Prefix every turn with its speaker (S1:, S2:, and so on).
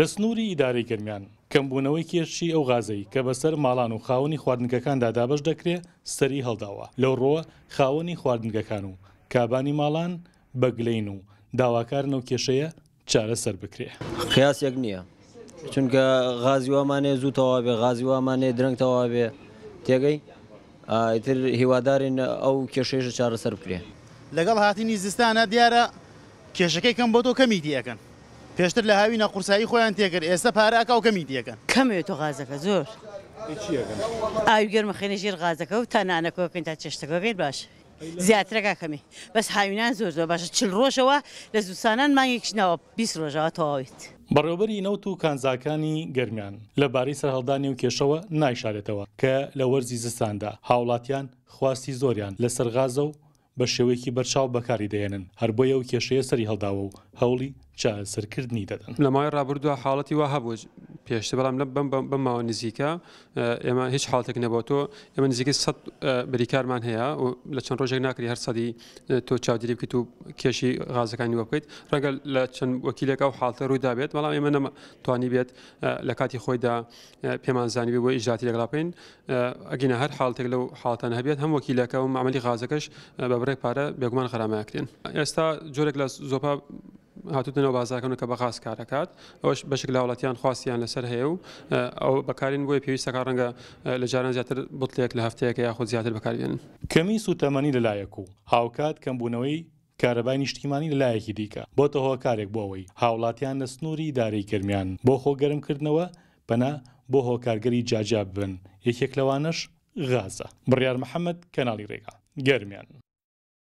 S1: لە سنووری ئیداری گرمیان کەمبوونەوەی کێشی ئەو غازەی کە بەسەر ماڵان و خاوەنی خواردنگەکاندا دابش دەکرێت سەری هەڵداوە لەو ڕۆوە خاوەنی خواردنگەکان و کابانی ماڵان بەگلین و داواکارن و کێشەیە چارەسەر بکرێ قیاسێک نییە چونکە غازی وامانێ زوو تەوابێ غازی وامانێ درنگ تەوابێ تێگەی ئیتر هیوادارین ئەو کێشێژە
S2: چارەسەر بکرێ
S3: لەگەڵ هاتینی زستانە دیارە کێشەکەی کەم بۆ تۆ کەمی دیەکەن پێشتر لە هاوی نەقورسایی خۆیان تێکرد ئێستا پاراکە و کەمی تێکەن کەمێت تۆ غازەکە زۆر ئاوی گەرممە خێنە ژێر غازەکە و تا نانەکەکەین تا چێشتەکەگەیت باش زیاترەکە کەمی بەس هاوینان زۆر زۆر باشە چل ڕۆژەوە لە زوسانان مانگێکشنەوە 20
S1: ڕۆژەوە تەواویت. بەڕێوبەری نەوت و کانزاکانی گەرمیان لەبارەی سەرهەڵدانی و کێشەوە نایشارێتەوە کە لە وەرزی زستاندا هاوڵاتیان خواستی زۆریان لە سەرغازە و بە شێوەیەکی بەرچاو بەکاری دێنن هەر بۆیە و کێشەیە سەری هەڵداوە و هەوڵی چاسەرکردنی
S2: دەدەن لەمای ڕابردووە حاڵەتی وا هەبوو پێشتە بەڵام لە بەم ماوە نزیکە ئێمە هیچ حالتێک نەبەوە تۆ ئێمە نزیکی سەد بریکارمان هەیە و لە چەند ڕۆژێک ناکری هەر سەدی تۆ چاودری بکەیت و کێشی غازەکانی وە بکەیت ڕەگەل لە چەند وەکیلەکە و حالتە ڕووی دابێت بەڵام ئێمە نەتوانی بێت لە کاتی خۆیدا پێمانزانانی بۆ ئیژاتی لەگەڵاپین ئەگینە هەر حالتێک لەو حالتان هەبێت هەم وەکیلەکە و عملی غازەکەش بە بڕێک پارە بێگومان خرامیکرێن ئێستا جۆرێک لە زۆپا هاتوتنەوە بازارکەونەکە بەخاس کارەکات ئەوش بەشک لە وڵاتیان خواستیان لەسەر هەیە و ئەو بەکارین بۆی پێویستەکە ڕەنگە لە جاران زیاتر بڵێک لە هەفتەیەەکە یاخود زیاتر بەکارێن کەمی سوتەمەنی لەلایەک
S1: و هاوکات کەمبوونەوەی کارەبای نیشتیمانی لەلایەکی دیکە بۆتە هۆکارێک بۆەوەی هاوڵاتیان لە سنووری دارەی گرمیان بۆ خۆگەرمکردنەوە پەنا بۆ هۆکارگەری جاجا بن یەکێک لەوانش غازە بڕیار محەممەد کەناڵی ڕێگا گەرمیان.